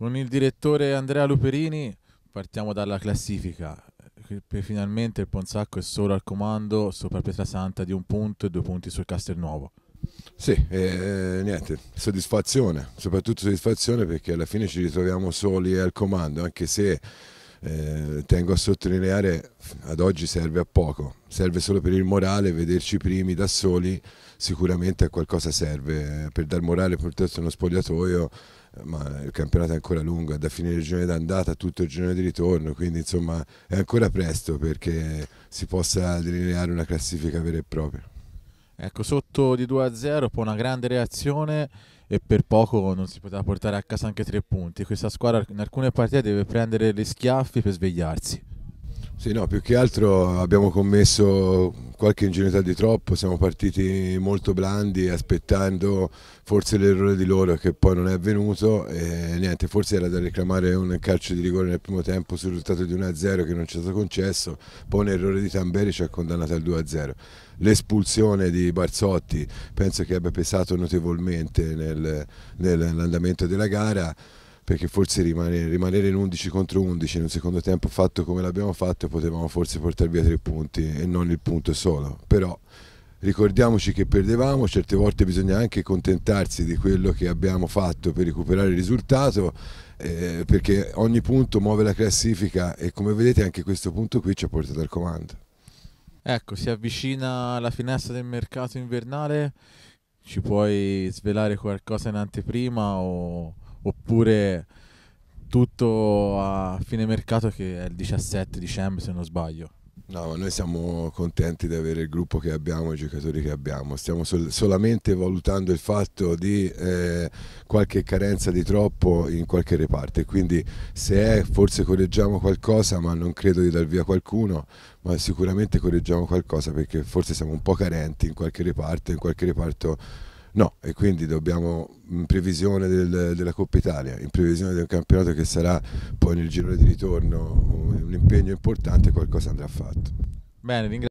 Con il direttore Andrea Luperini partiamo dalla classifica. Finalmente il Ponsacco è solo al comando sopra Pietrasanta di un punto e due punti sul Castelnuovo. Sì, eh, niente, soddisfazione, soprattutto soddisfazione perché alla fine ci ritroviamo soli al comando, anche se eh, tengo a sottolineare ad oggi serve a poco, serve solo per il morale, vederci primi da soli sicuramente a qualcosa serve, per dar morale purtroppo è uno spogliatoio, ma il campionato è ancora lungo, è da fine del giorno d'andata tutto il giorno di ritorno, quindi insomma è ancora presto perché si possa delineare una classifica vera e propria. Ecco, sotto di 2 a 0, poi una grande reazione e per poco non si poteva portare a casa anche tre punti. Questa squadra in alcune partite deve prendere gli schiaffi per svegliarsi. Sì, no, più che altro abbiamo commesso qualche ingenuità di troppo, siamo partiti molto blandi aspettando forse l'errore di loro che poi non è avvenuto e niente, forse era da reclamare un calcio di rigore nel primo tempo sul risultato di 1-0 che non ci è stato concesso, poi un errore di Tamberi ci ha condannato al 2-0. L'espulsione di Barzotti penso che abbia pesato notevolmente nel, nell'andamento della gara perché forse rimanere, rimanere, in 11 contro 11 in un secondo tempo fatto come l'abbiamo fatto potevamo forse portare via tre punti e non il punto solo, però ricordiamoci che perdevamo, certe volte bisogna anche contentarsi di quello che abbiamo fatto per recuperare il risultato eh, perché ogni punto muove la classifica e come vedete anche questo punto qui ci ha portato al comando. Ecco, si avvicina la finestra del mercato invernale, ci puoi svelare qualcosa in anteprima o oppure tutto a fine mercato che è il 17 dicembre se non sbaglio. No, ma noi siamo contenti di avere il gruppo che abbiamo, i giocatori che abbiamo. Stiamo sol solamente valutando il fatto di eh, qualche carenza di troppo in qualche reparto. Quindi se è, forse correggiamo qualcosa, ma non credo di dar via qualcuno, ma sicuramente correggiamo qualcosa perché forse siamo un po' carenti in qualche reparto, in qualche reparto No, e quindi dobbiamo, in previsione del, della Coppa Italia, in previsione del campionato che sarà poi nel girone di ritorno un, un impegno importante, qualcosa andrà fatto. Bene, ringrazio.